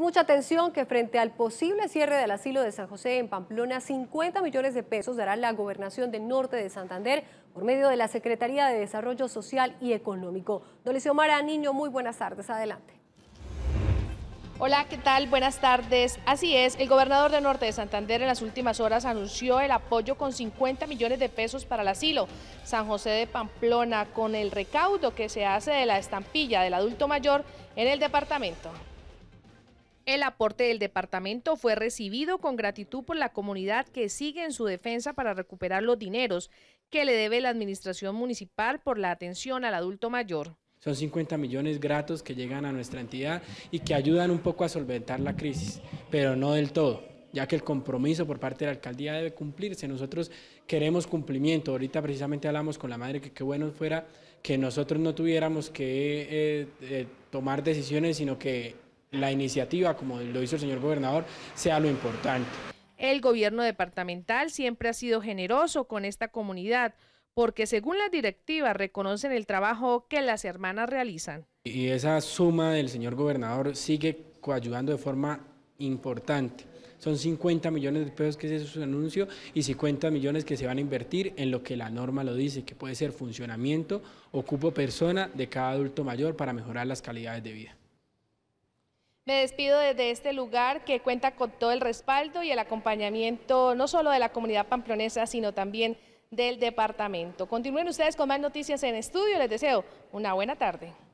mucha atención que frente al posible cierre del asilo de San José en Pamplona, 50 millones de pesos dará la gobernación del norte de Santander por medio de la Secretaría de Desarrollo Social y Económico. Dolecio Mara Niño, muy buenas tardes. Adelante. Hola, ¿qué tal? Buenas tardes. Así es, el gobernador de Norte de Santander en las últimas horas anunció el apoyo con 50 millones de pesos para el asilo San José de Pamplona con el recaudo que se hace de la estampilla del adulto mayor en el departamento. El aporte del departamento fue recibido con gratitud por la comunidad que sigue en su defensa para recuperar los dineros que le debe la administración municipal por la atención al adulto mayor. Son 50 millones gratos que llegan a nuestra entidad y que ayudan un poco a solventar la crisis, pero no del todo ya que el compromiso por parte de la alcaldía debe cumplirse. Nosotros queremos cumplimiento. Ahorita precisamente hablamos con la madre que qué bueno fuera que nosotros no tuviéramos que eh, eh, tomar decisiones, sino que la iniciativa, como lo hizo el señor gobernador, sea lo importante. El gobierno departamental siempre ha sido generoso con esta comunidad, porque según las directivas reconocen el trabajo que las hermanas realizan. Y esa suma del señor gobernador sigue coayudando de forma importante. Son 50 millones de pesos que es su anuncio y 50 millones que se van a invertir en lo que la norma lo dice, que puede ser funcionamiento, cupo persona de cada adulto mayor para mejorar las calidades de vida. Me despido desde este lugar que cuenta con todo el respaldo y el acompañamiento no solo de la comunidad pamplonesa, sino también del departamento. Continúen ustedes con más noticias en estudio. Les deseo una buena tarde.